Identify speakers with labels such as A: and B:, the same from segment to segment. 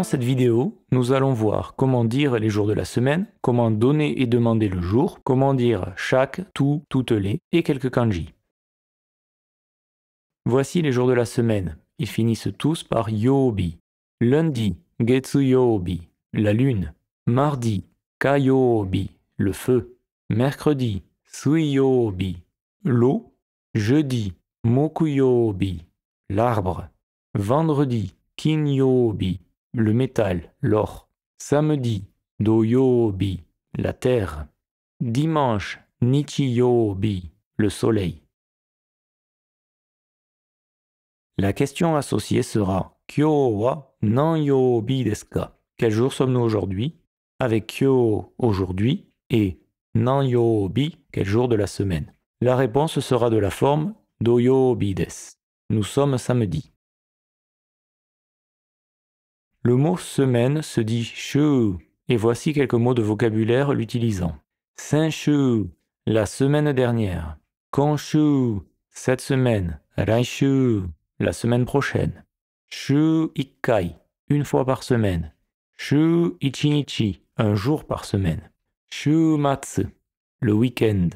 A: Dans cette vidéo, nous allons voir comment dire les jours de la semaine, comment donner et demander le jour, comment dire chaque, tout, toutes les et quelques kanji. Voici les jours de la semaine. Ils finissent tous par yobi. Lundi, getsu la lune. Mardi, kayobi, le feu. Mercredi, suyobi, l'eau. Jeudi, mokuyobi, l'arbre. Vendredi, kinyobi, le métal, l'or. Samedi, Doyobi, la terre. Dimanche, Nichiyobi, le soleil. La question associée sera Kyo wa nanyobi desu ka Quel jour sommes-nous aujourd'hui Avec Kyo aujourd'hui et nanyobi, quel jour de la semaine La réponse sera de la forme Doyobi desu. Nous sommes samedi. Le mot semaine se dit cheu, et voici quelques mots de vocabulaire l'utilisant. saint la semaine dernière. Kon-Shū, cette semaine. Raishu, la semaine prochaine. Shu ikkai, une fois par semaine. Shu ichinichi, un jour par semaine. Shu matsu, le week-end.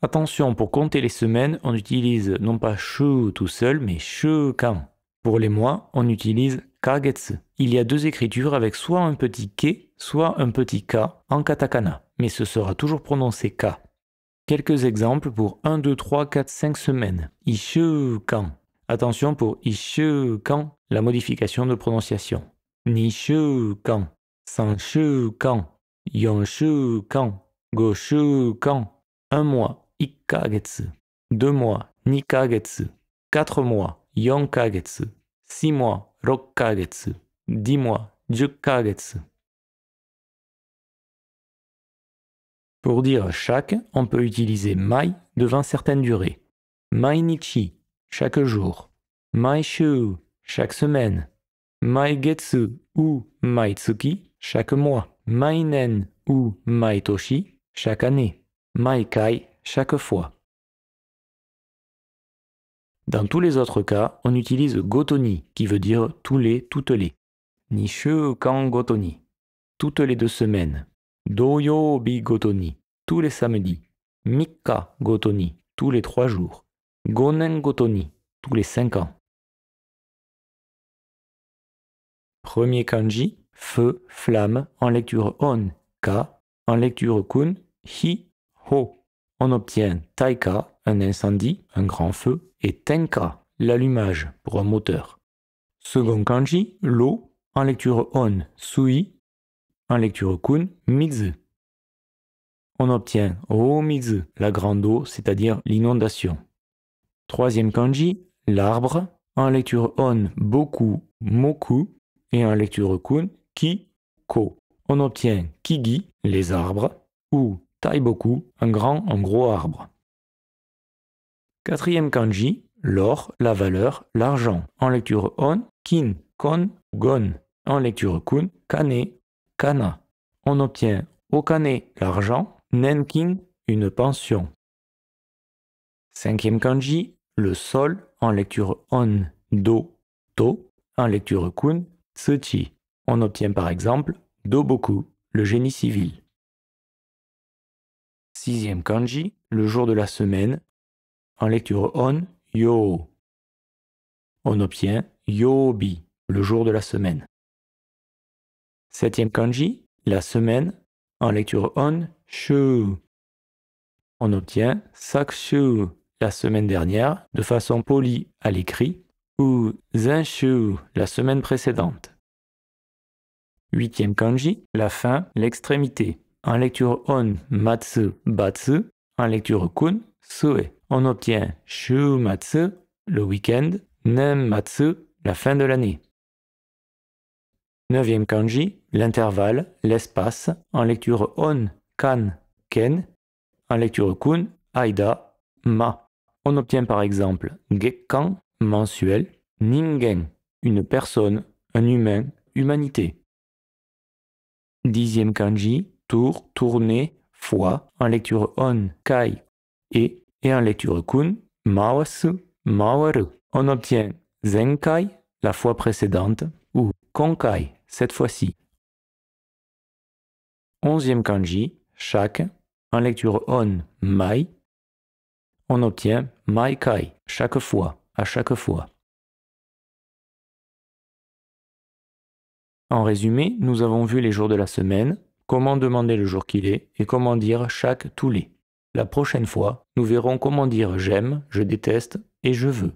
A: Attention, pour compter les semaines, on utilise non pas shu tout seul, mais shu kan. Pour les mois, on utilise kagetsu. Il y a deux écritures avec soit un petit ke, soit un petit ka en katakana, mais ce sera toujours prononcé ka. Quelques exemples pour 1, 2, 3, 4, 5 semaines. Ishukan. Attention pour ishukan, la modification de prononciation. Nishukan. Sanshukan. Yonshukan. Goshukan. Un mois. Ikagetsu. Deux mois. Nikagetsu. Quatre mois. 4ヶ月、6mois, 6ヶ月、10 mois, 6ヶ月10 mois 10 Pour dire chaque, on peut utiliser mai devant certaines durées. nichi, chaque jour. shu, chaque semaine. getsu ou maitsuki, chaque mois. Mainen ou toshi, chaque année. kai, chaque fois. Dans tous les autres cas, on utilise gotoni, qui veut dire tous les, toutes les. Nishu kan gotoni. Toutes les deux semaines. Doyobi gotoni. Tous les samedis. Mikka gotoni. Tous les trois jours. Gonen gotoni. Tous les cinq ans. Premier kanji, feu, flamme, en lecture on, ka, en lecture kun, hi, ho on obtient Taika, un incendie, un grand feu, et Tenka, l'allumage pour un moteur. Second kanji, l'eau, en lecture on, sui, en lecture kun, mizu. On obtient omizu, la grande eau, c'est-à-dire l'inondation. Troisième kanji, l'arbre, en lecture on, beaucoup, moku, et en lecture kun, ki, ko. On obtient kigi, les arbres, ou Taiboku, un grand, un gros arbre. Quatrième kanji, l'or, la valeur, l'argent. En lecture on, kin, kon, gon. En lecture kun, kane, kana. On obtient au l'argent, nenkin une pension. Cinquième kanji, le sol. En lecture on, do, to. En lecture kun, tsuchi. On obtient par exemple DO doboku, le génie civil. Sixième kanji, le jour de la semaine, en lecture on, yo. On obtient yobi, le jour de la semaine. Septième kanji, la semaine, en lecture on, shu. On obtient sakshu, la semaine dernière, de façon polie à l'écrit, ou zenshu, la semaine précédente. Huitième kanji, la fin, l'extrémité, en lecture on matsu batsu, en lecture kun sue. On obtient shu matsu le week-end, Nem Matsu, la fin de l'année. Neuvième kanji, l'intervalle, l'espace, en lecture on kan ken, en lecture kun aida ma. On obtient par exemple gekkan mensuel, ningen une personne, un humain, humanité. Dixième kanji, tour, tourner, fois, en lecture on, kai, et, et en lecture kun, mawasu, mawaru. On obtient kai, la fois précédente, ou konkai, cette fois-ci. Onzième kanji, chaque, en lecture on, mai, on obtient mai kai, chaque fois, à chaque fois. En résumé, nous avons vu les jours de la semaine, comment demander le jour qu'il est et comment dire chaque tous les. La prochaine fois, nous verrons comment dire j'aime, je déteste et je veux.